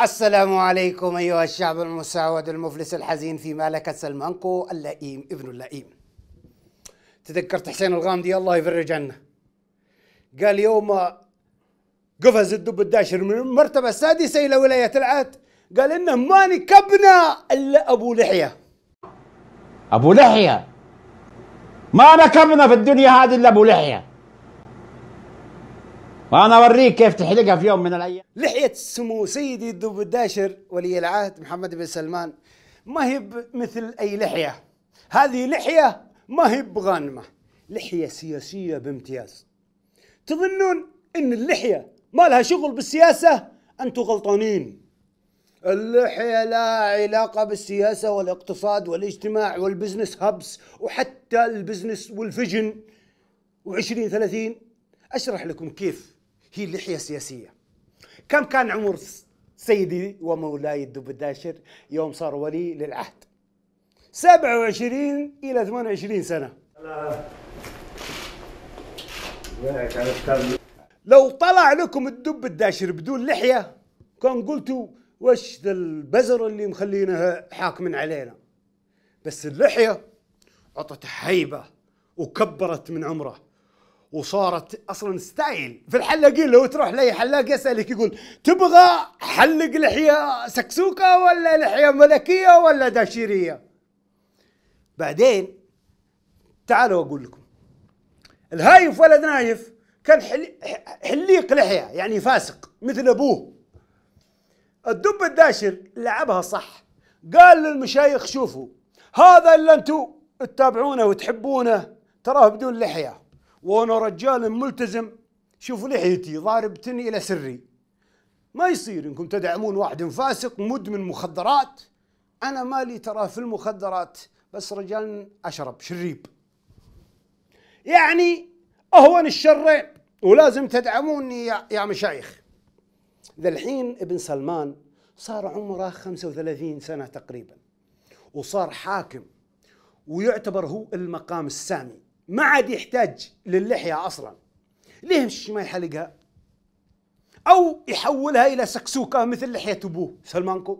السلام عليكم أيها الشعب المساود المفلس الحزين في مالكة سلمانكو اللئيم ابن اللئيم تذكرت حسين الغامدي الله يفرج عنه قال يوم قفز الدب الداشر من المرتبة السادسة إلى ولاية العهد قال إنه ما نكبنا إلا أبو لحية أبو لحية ما نكبنا في الدنيا هذه إلا أبو لحية وانا اوريك كيف تحلقها في يوم من الايام لحيه سمو سيدي الدب الداشر ولي العهد محمد بن سلمان ما هي مثل اي لحيه هذه لحيه ما هي بغانمه لحيه سياسيه بامتياز تظنون ان اللحيه ما لها شغل بالسياسه انتم غلطانين اللحيه لا علاقه بالسياسه والاقتصاد والاجتماع والبزنس هابس وحتى البزنس والفيجن و ثلاثين اشرح لكم كيف هي اللحية السياسية كم كان عمر سيدي ومولاي الدب الداشر يوم صار ولي للعهد 27 إلى 28 سنة لو طلع لكم الدب الداشر بدون لحية كان قلتوا وش ذا البزر اللي مخلينا حاكم علينا بس اللحية عطت هيبة وكبرت من عمره وصارت اصلا ستايل في الحلاقين لو تروح لاي حلاق يسالك يقول تبغى حلق لحيه سكسوكه ولا لحيه ملكيه ولا داشيريه بعدين تعالوا اقول لكم الهايف ولد نايف كان حليق لحيه يعني فاسق مثل ابوه الدب الداشر لعبها صح قال للمشايخ شوفوا هذا اللي انتم تتابعونه وتحبونه تراه بدون لحيه وانا رجال ملتزم شوفوا لحيتي ضاربتني الى سري ما يصير انكم تدعمون واحد فاسق مدمن مخدرات انا مالي ترى في المخدرات بس رجال اشرب شريب يعني اهون الشرين ولازم تدعموني يا, يا مشايخ ذا الحين ابن سلمان صار عمره 35 سنه تقريبا وصار حاكم ويعتبر هو المقام السامي ما عاد يحتاج للحية أصلا ليش ما يحلقها أو يحولها إلى سكسوكة مثل لحية أبوه سلمانكو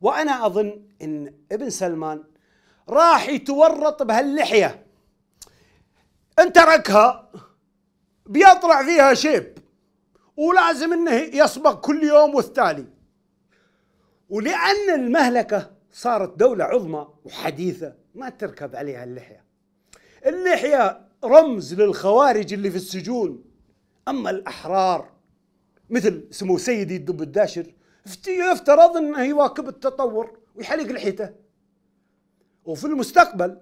وأنا أظن أن ابن سلمان راح يتورط بهاللحية إن تركها بيطلع فيها شيب ولازم أنه يصبغ كل يوم والتالي ولأن المهلكة صارت دولة عظمى وحديثة ما تركب عليها اللحية اللحية رمز للخوارج اللي في السجون أما الأحرار مثل سمو سيدي الدب الداشر يفترض أنه يواكب التطور ويحلق لحيته وفي المستقبل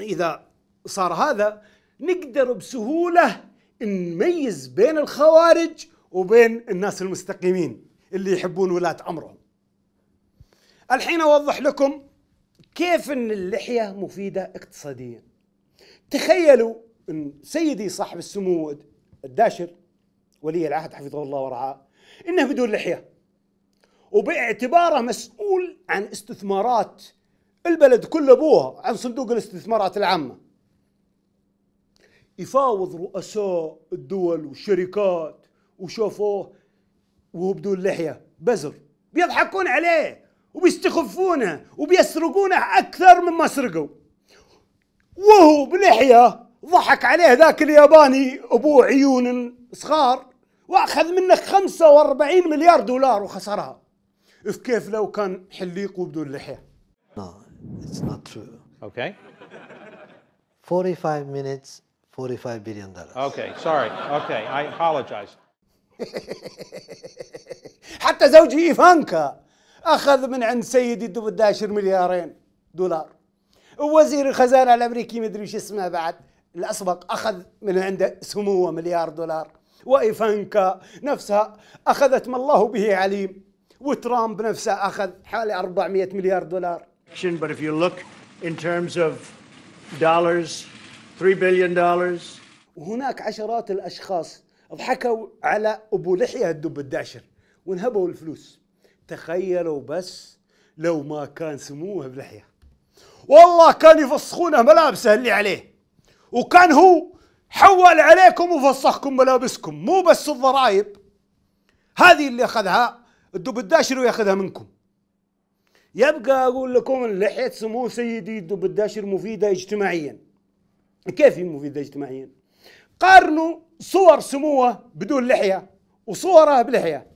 إذا صار هذا نقدر بسهولة نميز بين الخوارج وبين الناس المستقيمين اللي يحبون ولاة أمرهم الحين أوضح لكم كيف أن اللحية مفيدة اقتصادياً تخيلوا ان سيدي صاحب السمو الداشر ولي العهد حفظه الله ورعاه انه بدون لحيه وباعتباره مسؤول عن استثمارات البلد كله ابوها عن صندوق الاستثمارات العامه يفاوض رؤساء الدول والشركات وشافوه وهو بدون لحيه بزر بيضحكون عليه وبيستخفونه وبيسرقونه اكثر مما سرقوا وهو بلحية ضحك عليه ذاك الياباني أبوه عيون صغار وأخذ منك 45 مليار دولار وخسرها إف كيف لو كان حليق وبدون لحية No, it's not true. Okay. 45 minutes, 45 billion dollars. Okay, sorry. Okay, I apologize. حتى زوجي إيفانكا أخذ من عند سيدي الداشر مليارين دولار ووزير الخزانه الامريكي مدري ايش اسمه بعد الاسبق اخذ من عنده سموه مليار دولار وايفانكا نفسها اخذت ما الله به عليم وترامب نفسه اخذ حوالي 400 مليار دولار. But if you look in terms of dollars, 3 billion dollars. وهناك عشرات الاشخاص ضحكوا على ابو لحيه الدب الداشر وانهبوا الفلوس. تخيلوا بس لو ما كان سموه بلحيه. والله كان يفسخونه ملابسه اللي عليه وكان هو حول عليكم وفسخكم ملابسكم مو بس الضرائب هذه اللي اخذها الدب الداشر وياخذها منكم يبقى اقول لكم لحيه سمو سيدي الدب الداشر مفيده اجتماعيا كيف هي مفيده اجتماعيا قارنوا صور سموه بدون لحيه وصوره بلحيه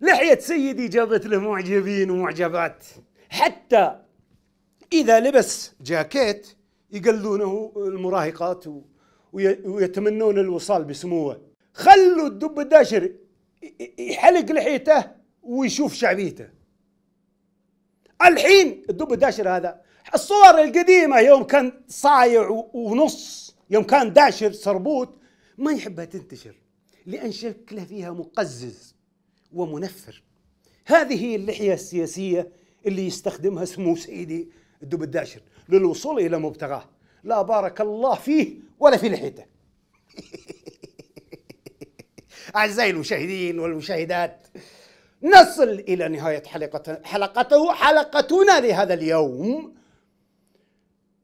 لحيه سيدي جابت له معجبين ومعجبات حتى إذا لبس جاكيت يقلونه المراهقات ويتمنون الوصال بسموه خلوا الدب الداشر يحلق لحيته ويشوف شعبيته الحين الدب الداشر هذا الصور القديمة يوم كان صايع ونص يوم كان داشر سربوت ما يحبها تنتشر لأن شكله فيها مقزز ومنفر هذه هي اللحية السياسية اللي يستخدمها سمو سيدي الدب الداشر للوصول الى مبتغاه لا بارك الله فيه ولا في لحيته اعزائي المشاهدين والمشاهدات نصل الى نهايه حلقه حلقته حلقتنا لهذا اليوم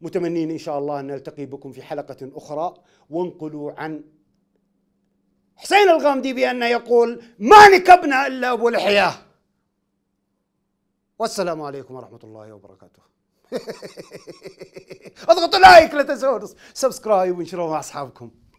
متمنين ان شاء الله ان نلتقي بكم في حلقه اخرى وانقلوا عن حسين الغامدي بأن يقول ما نكبنا إلا أبو لحية والسلام عليكم ورحمة الله وبركاته اضغطوا لايك لا تنسوا سبسكرايب وانشروا مع اصحابكم